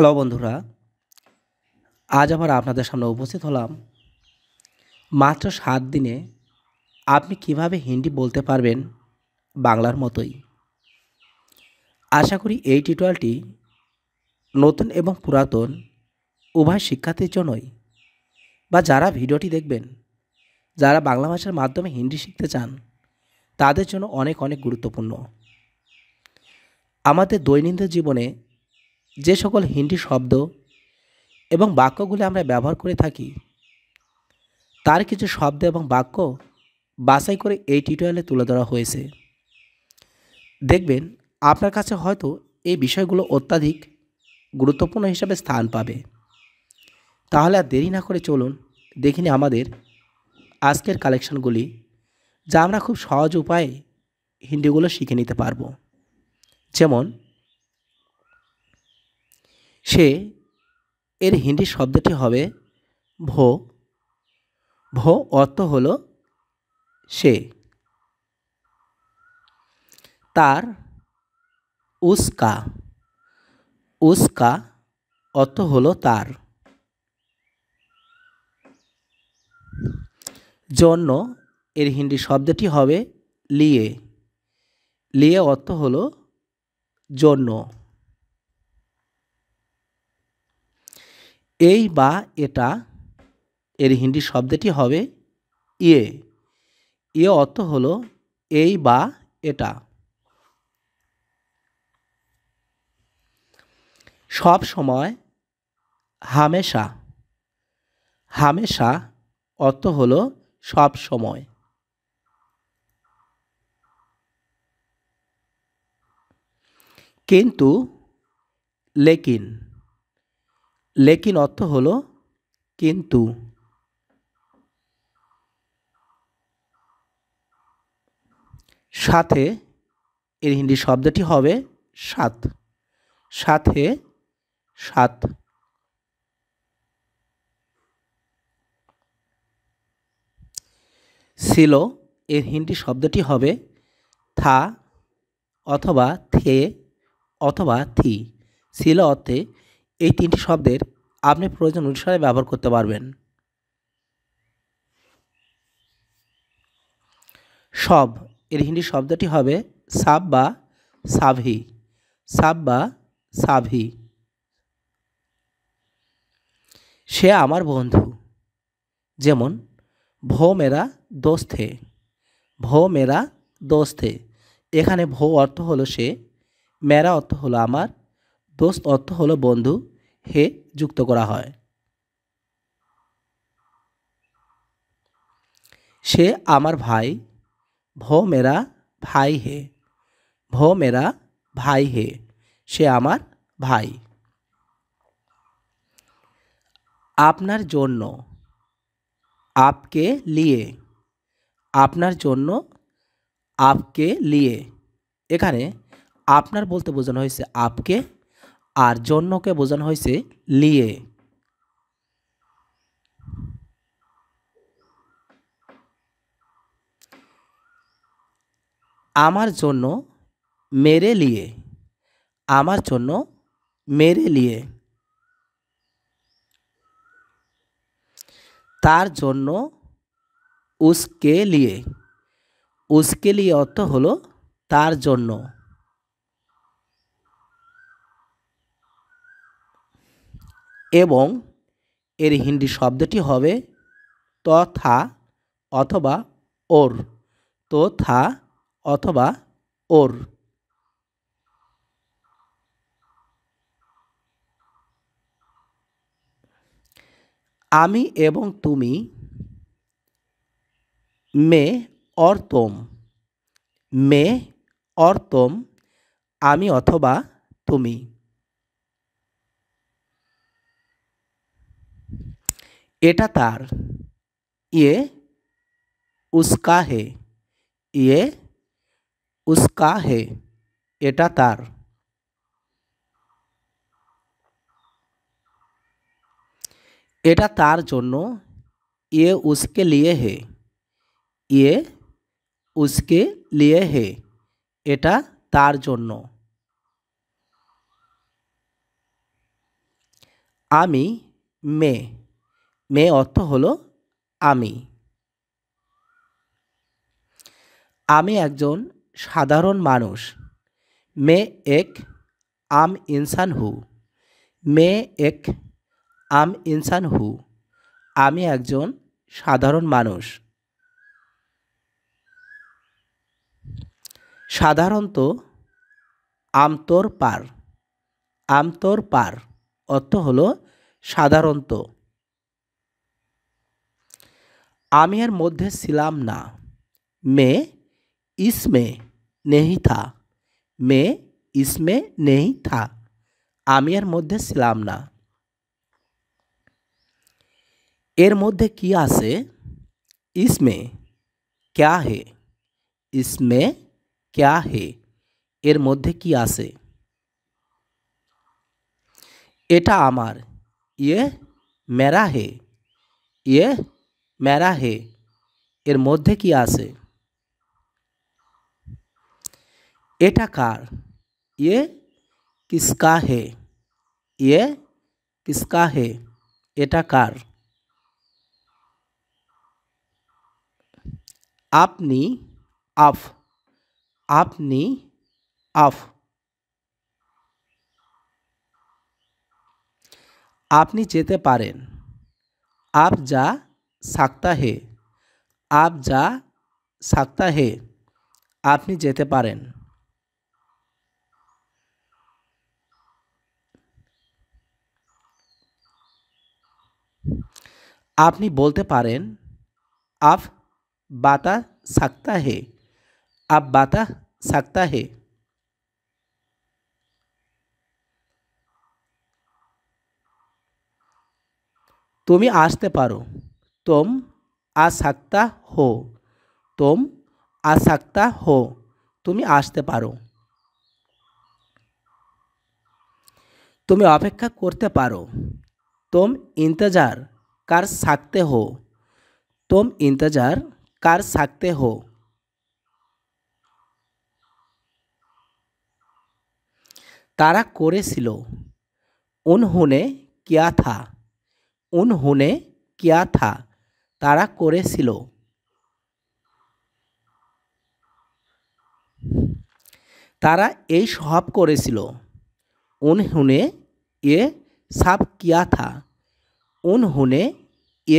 hello বন্ধুরা আজ আবার আপনাদের সামনে উপস্থিত হলাম মাত্র সাত দিনে আপনি কিভাবে হিন্দি বলতে পারবেন বাংলার মতোই আশা করি এই টিউটোয়ালটি নতুন এবং পুরাতন উভয় শিক্ষার্থীর জন্যই বা যারা ভিডিওটি দেখবেন যারা বাংলা ভাষার মাধ্যমে হিন্দি শিখতে চান তাদের জন্য অনেক অনেক গুরুত্বপূর্ণ আমাদের দৈনন্দিন জীবনে যে সকল হিন্দি শব্দ এবং বাক্যগুলি আমরা ব্যবহার করে থাকি তার কিছু শব্দ এবং বাক্য বাছাই করে এই টিউটোরিয়ালে তুলে ধরা হয়েছে দেখবেন আপনার কাছে হয়তো এই বিষয়গুলো অত্যাধিক গুরুত্বপূর্ণ হিসাবে স্থান পাবে তাহলে আর দেরি না করে চলুন দেখিনি আমাদের আজকের কালেকশনগুলি যা আমরা খুব সহজ উপায়ে হিন্দিগুলো শিখে নিতে পারবো যেমন সে এর হিন্দি শব্দটি হবে ভো ভো অর্থ হল সে তার উস্কা উস্কা অর্থ হলো তার জন্য এর হিন্দি শব্দটি হবে লিয়ে লিয়ে অর্থ হলো জন্য এই বা এটা এর হিন্দি শব্দটি হবে ইয়ে ইয়ে অর্থ হলো এই বা এটা সব সময় হামেশা হামেশা অর্থ হলো সব সময় কিন্তু লেকিন লেকিন অর্থ হল কিন্তু সাথে এর হিন্দি শব্দটি হবে সাত সাথে সাত ছিল এর হিন্দি শব্দটি হবে থা অথবা থে অথবা থি ছিল অর্থে এই তিনটি শব্দের আপনি প্রয়োজন অনুসারে ব্যবহার করতে পারবেন সব এর হিন্দি শব্দটি হবে সাব বা সাভি সাব বা সাভি সে আমার বন্ধু যেমন ভো মেরা দোস্তে ভো মেরা দোস্তে এখানে ভো অর্থ হলো সে মেরা অর্থ হলো আমার দোস্ত অর্থ হলো বন্ধু হে যুক্ত করা হয় সে আমার ভাই ভ মেরা ভাই হে ভ মেরা ভাই হে সে আমার ভাই আপনার জন্য আপকে লিয়ে আপনার জন্য আপকে লিয়ে এখানে আপনার বলতে বোঝানো হয়েছে আপকে আর জন্যকে বোঝানো হয়েছে লিয়ে আমার জন্য মেরে লিয়ে আমার জন্য মেরে লিয়ে তার জন্য উসকে লিয়ে উসকে লিয়ে অর্থ হলো তার জন্য এবং এর হিন্দি শব্দটি হবে তথা অথবা ওর তথা থা অথবা ওর আমি এবং তুমি মে অর তোম মে অর তোম আমি অথবা তুমি एटा तार ये उसका है ये उसका है एटा तार एटा तार जोनो ये उसके लिए है ये उसके लिए है एटा तार जोनो आमी मैं মে অর্থ হল আমি আমি একজন সাধারণ মানুষ মে এক আম ইনসান হু মে এক আম ইনসান হু আমি একজন সাধারণ মানুষ সাধারণত আমতোর পার আমতোর পার অর্থ হলো সাধারণত আমিয়ার মধ্যে silam না মে ইসমে নেহি থা মে ইসমে নেহি থা আমিয়ার মধ্যে silam না এর মধ্যে কি আছে ইসমে কি আছে ইসমে কি আছে এর মধ্যে কি আছে এটা আমার ইয়ে মেরা হে ইয়ে मेरा हे एर मध्य कि आटा कार ये किसका हे ये किसका हे एटा कार आपनी आफ आपनी आफ आपनी जेते पारें आप जा सकता है आप जा सकता है আপনি যেতে পারেন আপনি বলতে পারেন আপ বাতা সাকতা হে আপ বাতা সাকতা হে তুমি আসতে পারো তোম আসাক্তা হো তোম আসাক্তা হো তুমি আসতে পারো তুমি অপেক্ষা করতে পারো তোম ইন্তজার কার সাকতে হো তোম ইন্তজার কার সাকতে হো তারা করেছিল উনহুনে কিয়া থা উনহুনে কিয়া থা তারা করেছিল তারা এই সব করেছিল উনহুনে এ সাব কিয়া থা উনহুনে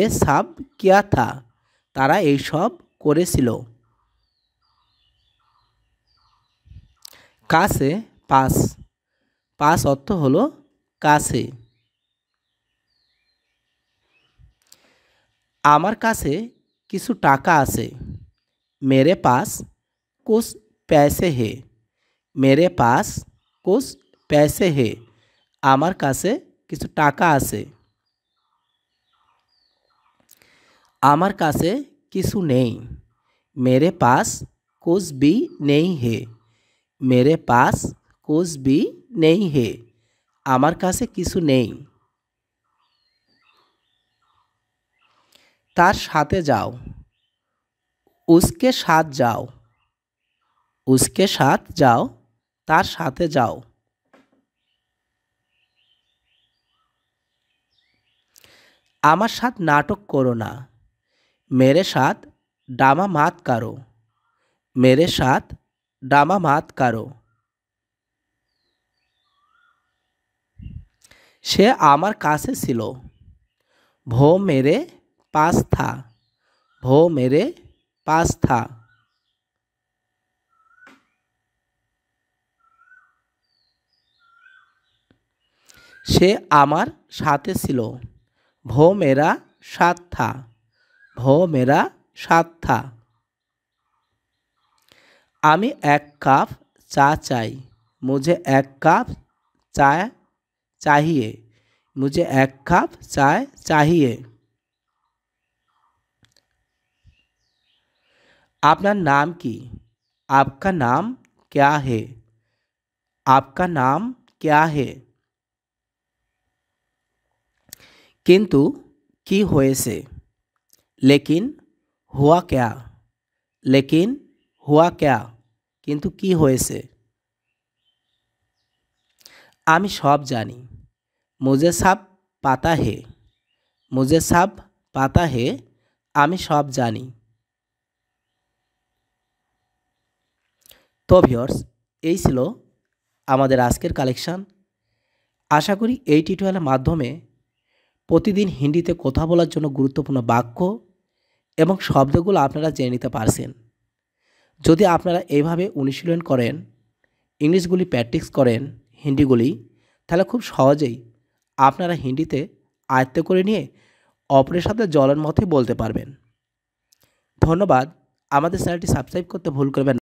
এ সাব কিয়া থা তারা এই সব করেছিল কাছে পাস পাস অর্থ হলো কাছে আমার কাছে কিছু টাকা আছে मेरे पास कुछ पैसे है मेरे पास कुछ पैसे है আমার কাছে কিছু টাকা আছে আমার কাছে কিছু নেই मेरे पास कुछ भी नहीं है मेरे पास कुछ भी नहीं है আমার কাছে কিছু নেই তার সাথে যাও উসকে সাথ যাও উসকে সাথ যাও তার সাথে যাও আমার সাথ নাটক করো না মেরে সাথ ডামা মাত কারো মেরে সাথ ডামা মাত কারো সে আমার কাছে ছিল ভো মেরে पास था वो मेरे पास था সে আমার সাথে ছিল ভো মেরা সাত থা ভো মেরা সাত থা আমি এক কাপ চা চাই মুঝে এক কাপ চা চাহিয়ে মুঝে এক কাপ চা চাহিয়ে आपना नाम की आपका नाम क्या है आपका नाम क्या है किंतु की होए से लेकिन हुआ क्या लेकिन हुआ क्या কিন্তু কি হয়েছে আমি সব জানি মুজে সাব পাতা হে মুজে সাব পাতা হে আমি সব জানি তো ভিওর্স এই ছিল আমাদের আজকের কালেকশান আশা করি এই টিউটোরিয়ালের মাধ্যমে প্রতিদিন হিন্দিতে কথা বলার জন্য গুরুত্বপূর্ণ বাক্য এবং শব্দগুলো আপনারা জেনে নিতে পারছেন যদি আপনারা এইভাবে অনুশীলন করেন ইংলিশগুলি প্র্যাকটিস করেন হিন্দিগুলি তাহলে খুব সহজেই আপনারা হিন্দিতে আয়ত্ত করে নিয়ে অপরের সাথে জলের মতোই বলতে পারবেন ধন্যবাদ আমাদের চ্যানেলটি সাবস্ক্রাইব করতে ভুল করবেন